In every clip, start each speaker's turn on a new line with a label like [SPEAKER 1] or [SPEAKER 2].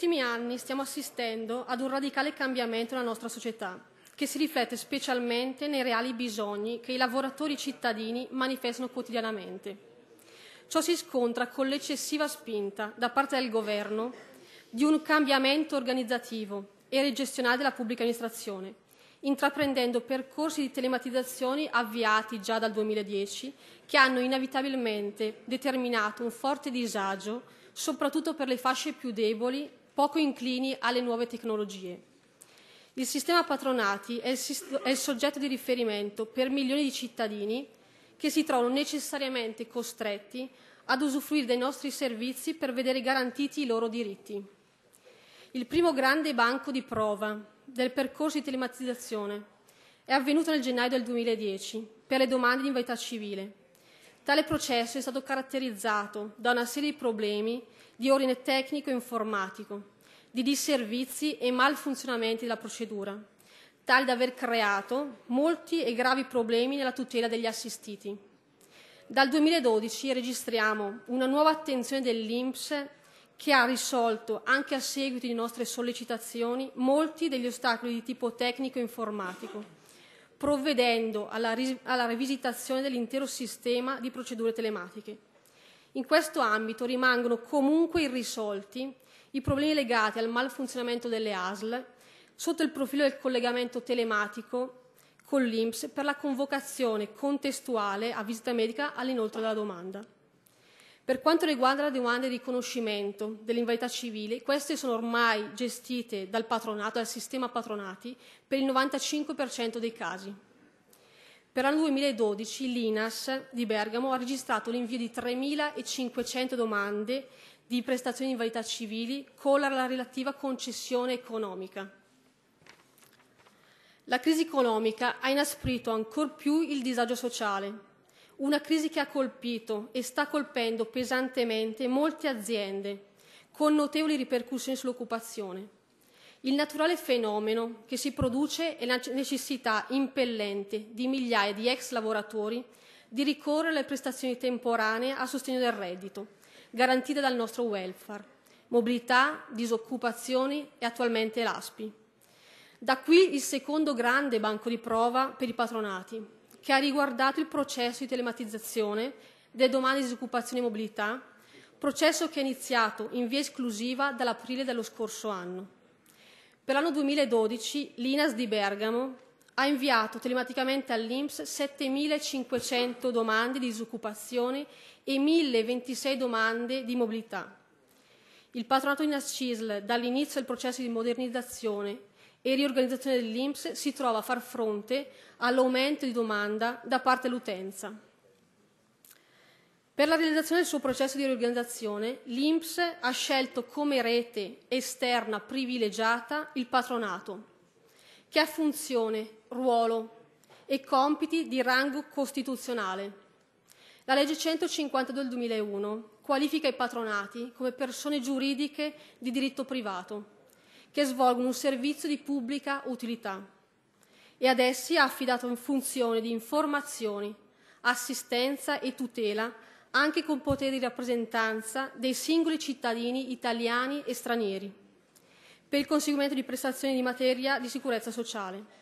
[SPEAKER 1] ultimi anni stiamo assistendo ad un radicale cambiamento nella nostra società, che si riflette specialmente nei reali bisogni che i lavoratori cittadini manifestano quotidianamente. Ciò si scontra con l'eccessiva spinta da parte del Governo di un cambiamento organizzativo e regestionale della pubblica amministrazione, intraprendendo percorsi di telematizzazione avviati già dal 2010 che hanno inevitabilmente determinato un forte disagio soprattutto per le fasce più deboli poco inclini alle nuove tecnologie. Il sistema patronati è il, sist- è il soggetto di riferimento per milioni di cittadini che si trovano necessariamente costretti ad usufruire dei nostri servizi per vedere garantiti i loro diritti. Il primo grande banco di prova del percorso di telematizzazione è avvenuto nel gennaio del 2010 per le domande di invalidità civile. Tale processo è stato caratterizzato da una serie di problemi di ordine tecnico e informatico, di disservizi e malfunzionamenti della procedura, tali da aver creato molti e gravi problemi nella tutela degli assistiti. Dal 2012 registriamo una nuova attenzione dell'INPS che ha risolto, anche a seguito di nostre sollecitazioni, molti degli ostacoli di tipo tecnico e informatico, provvedendo alla, alla rivisitazione dell'intero sistema di procedure telematiche. In questo ambito rimangono comunque irrisolti i problemi legati al malfunzionamento delle ASL sotto il profilo del collegamento telematico con l'INPS per la convocazione contestuale a visita medica all'inoltro della domanda. Per quanto riguarda la domanda di riconoscimento dell'invalidità civile, queste sono ormai gestite dal patronato, dal sistema patronati, per il 95% dei casi. Per l'anno 2012 l'INAS di Bergamo ha registrato l'invio di 3.500 domande di prestazioni di invalidità civili con la relativa concessione economica. La crisi economica ha inasprito ancor più il disagio sociale, una crisi che ha colpito e sta colpendo pesantemente molte aziende, con notevoli ripercussioni sull'occupazione il naturale fenomeno che si produce è la necessità impellente di migliaia di ex lavoratori di ricorrere alle prestazioni temporanee a sostegno del reddito, garantite dal nostro welfare, mobilità, disoccupazioni e attualmente l'ASPI. Da qui il secondo grande banco di prova per i patronati, che ha riguardato il processo di telematizzazione delle domande di disoccupazione e mobilità, processo che è iniziato in via esclusiva dall'aprile dello scorso anno. Per l'anno 2012 l'INAS di Bergamo ha inviato telematicamente all'INPS 7.500 domande di disoccupazione e 1.026 domande di mobilità. Il patronato INAS CISL, dall'inizio del processo di modernizzazione e riorganizzazione dell'INPS, si trova a far fronte all'aumento di domanda da parte dell'utenza. Per la realizzazione del suo processo di riorganizzazione, l'INPS ha scelto come rete esterna privilegiata il patronato, che ha funzione, ruolo e compiti di rango costituzionale. La legge 152 del 2001 qualifica i patronati come persone giuridiche di diritto privato, che svolgono un servizio di pubblica utilità e ad essi ha affidato in funzione di informazioni, assistenza e tutela anche con potere di rappresentanza dei singoli cittadini italiani e stranieri, per il conseguimento di prestazioni di materia di sicurezza sociale.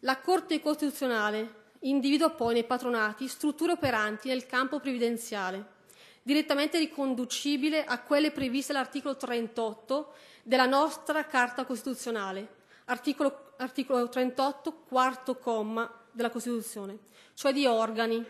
[SPEAKER 1] La Corte Costituzionale individua poi nei patronati strutture operanti nel campo previdenziale, direttamente riconducibile a quelle previste all'articolo 38 della nostra Carta Costituzionale, articolo, articolo 38, quarto comma della Costituzione, cioè di organi,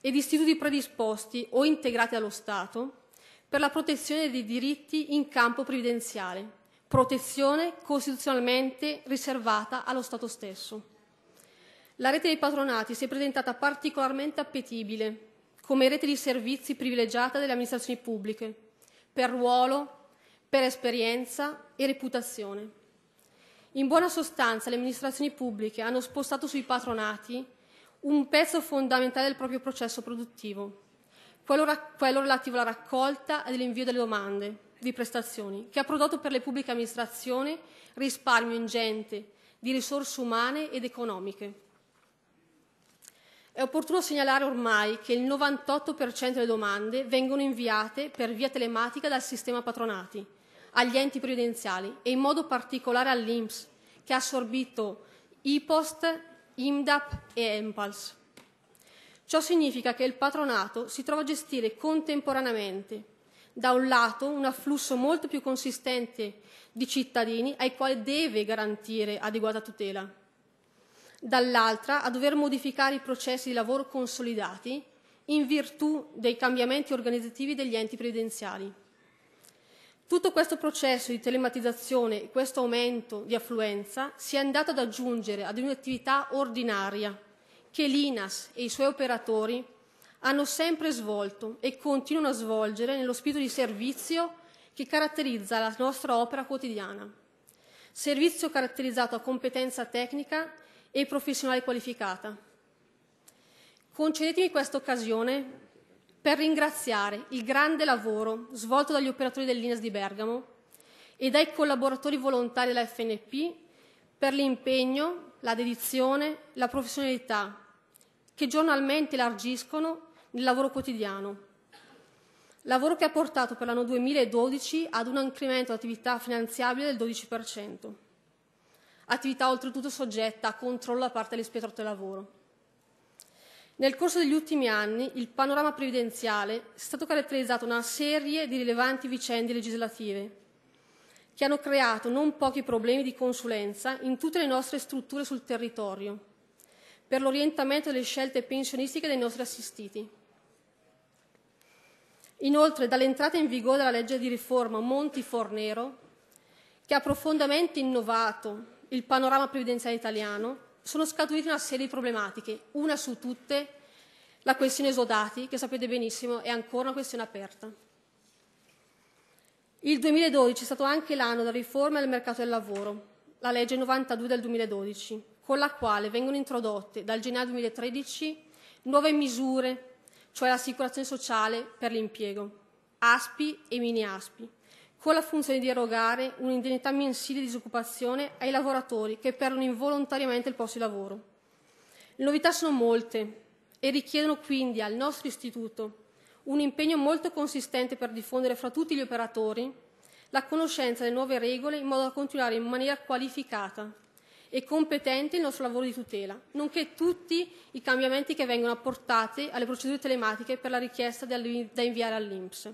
[SPEAKER 1] ed istituti predisposti o integrati allo Stato per la protezione dei diritti in campo previdenziale, protezione costituzionalmente riservata allo Stato stesso. La rete dei patronati si è presentata particolarmente appetibile come rete di servizi privilegiata delle amministrazioni pubbliche, per ruolo, per esperienza e reputazione. In buona sostanza le amministrazioni pubbliche hanno spostato sui patronati un pezzo fondamentale del proprio processo produttivo, quello, quello relativo alla raccolta e all'invio delle domande di prestazioni, che ha prodotto per le pubbliche amministrazioni risparmio ingente di risorse umane ed economiche. È opportuno segnalare ormai che il 98% delle domande vengono inviate per via telematica dal sistema patronati agli enti previdenziali e in modo particolare all'INPS, che ha assorbito i post IMDAP e EMPALS. Ciò significa che il patronato si trova a gestire contemporaneamente da un lato un afflusso molto più consistente di cittadini ai quali deve garantire adeguata tutela, dall'altra a dover modificare i processi di lavoro consolidati in virtù dei cambiamenti organizzativi degli enti previdenziali. Tutto questo processo di telematizzazione e questo aumento di affluenza si è andato ad aggiungere ad un'attività ordinaria che l'INAS e i suoi operatori hanno sempre svolto e continuano a svolgere nello spirito di servizio che caratterizza la nostra opera quotidiana. Servizio caratterizzato a competenza tecnica e professionale qualificata. Concedetemi questa occasione per ringraziare il grande lavoro svolto dagli operatori dell'INES di Bergamo e dai collaboratori volontari della FNP per l'impegno, la dedizione, la professionalità che giornalmente largiscono nel lavoro quotidiano. Lavoro che ha portato per l'anno 2012 ad un incremento dell'attività finanziabile del 12%, attività oltretutto soggetta a controllo da parte dell'ispettorato del lavoro. Nel corso degli ultimi anni il panorama previdenziale è stato caratterizzato da una serie di rilevanti vicende legislative che hanno creato non pochi problemi di consulenza in tutte le nostre strutture sul territorio per l'orientamento delle scelte pensionistiche dei nostri assistiti. Inoltre, dall'entrata in vigore della legge di riforma Monti-Fornero, che ha profondamente innovato il panorama previdenziale italiano, sono scaturite una serie di problematiche, una su tutte la questione esodati, che sapete benissimo è ancora una questione aperta. Il 2012 è stato anche l'anno della riforma del mercato del lavoro, la legge 92 del 2012, con la quale vengono introdotte dal gennaio 2013 nuove misure, cioè l'assicurazione sociale per l'impiego, ASPI e mini ASPI, con la funzione di erogare un'indennità mensile di disoccupazione ai lavoratori che perdono involontariamente il posto di lavoro. Le novità sono molte e richiedono quindi al nostro istituto un impegno molto consistente per diffondere fra tutti gli operatori la conoscenza delle nuove regole in modo da continuare in maniera qualificata e competente il nostro lavoro di tutela, nonché tutti i cambiamenti che vengono apportati alle procedure telematiche per la richiesta da inviare all'INPS.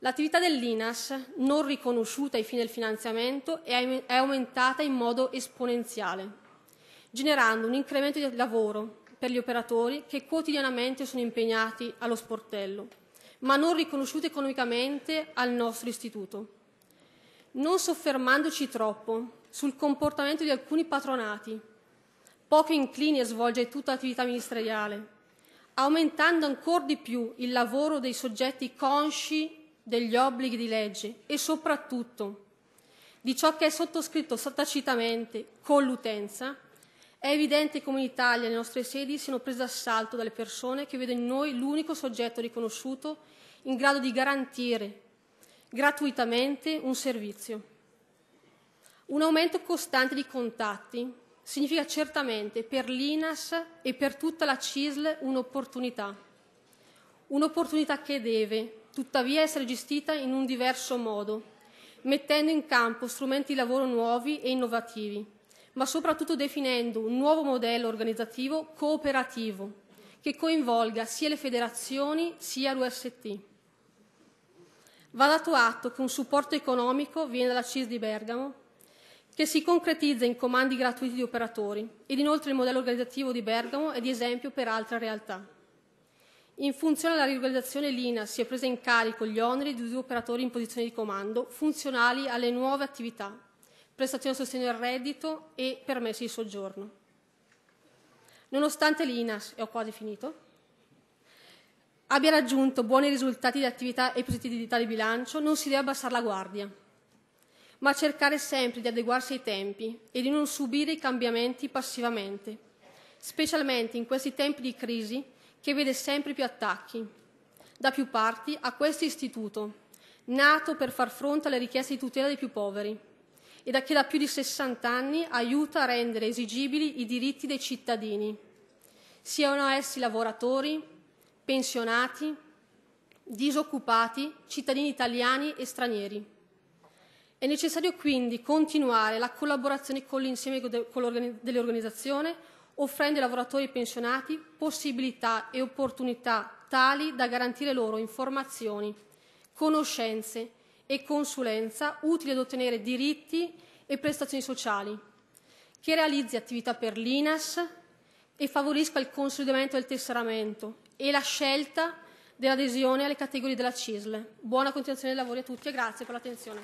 [SPEAKER 1] L'attività dell'INAS, non riconosciuta ai fini del finanziamento, è aumentata in modo esponenziale, generando un incremento di lavoro per gli operatori che quotidianamente sono impegnati allo sportello, ma non riconosciuti economicamente al nostro istituto. Non soffermandoci troppo sul comportamento di alcuni patronati, poco inclini a svolgere tutta l'attività ministeriale, aumentando ancora di più il lavoro dei soggetti consci degli obblighi di legge e soprattutto di ciò che è sottoscritto tacitamente con l'utenza, è evidente come in Italia le nostre sedi siano prese d'assalto dalle persone che vedono in noi l'unico soggetto riconosciuto in grado di garantire gratuitamente un servizio. Un aumento costante di contatti significa certamente per l'INAS e per tutta la CISL un'opportunità, un'opportunità che deve, tuttavia essere gestita in un diverso modo, mettendo in campo strumenti di lavoro nuovi e innovativi, ma soprattutto definendo un nuovo modello organizzativo cooperativo che coinvolga sia le federazioni sia l'UST. Va dato atto che un supporto economico viene dalla CIS di Bergamo, che si concretizza in comandi gratuiti di operatori ed inoltre il modello organizzativo di Bergamo è di esempio per altre realtà. In funzione della regolarizzazione l'INA si è presa in carico gli oneri di due operatori in posizione di comando funzionali alle nuove attività, prestazione a sostegno al reddito e permessi di soggiorno. Nonostante l'INAS, e ho quasi finito, abbia raggiunto buoni risultati di attività e positività di bilancio, non si deve abbassare la guardia, ma cercare sempre di adeguarsi ai tempi e di non subire i cambiamenti passivamente, specialmente in questi tempi di crisi che vede sempre più attacchi da più parti a questo istituto, nato per far fronte alle richieste di tutela dei più poveri e da che da più di 60 anni aiuta a rendere esigibili i diritti dei cittadini, siano essi lavoratori, pensionati, disoccupati, cittadini italiani e stranieri. È necessario quindi continuare la collaborazione con l'insieme dell'organizzazione offrendo ai lavoratori pensionati possibilità e opportunità tali da garantire loro informazioni, conoscenze e consulenza utili ad ottenere diritti e prestazioni sociali, che realizzi attività per l'INAS e favorisca il consolidamento del tesseramento e la scelta dell'adesione alle categorie della CISL. Buona continuazione dei lavori a tutti e grazie per l'attenzione.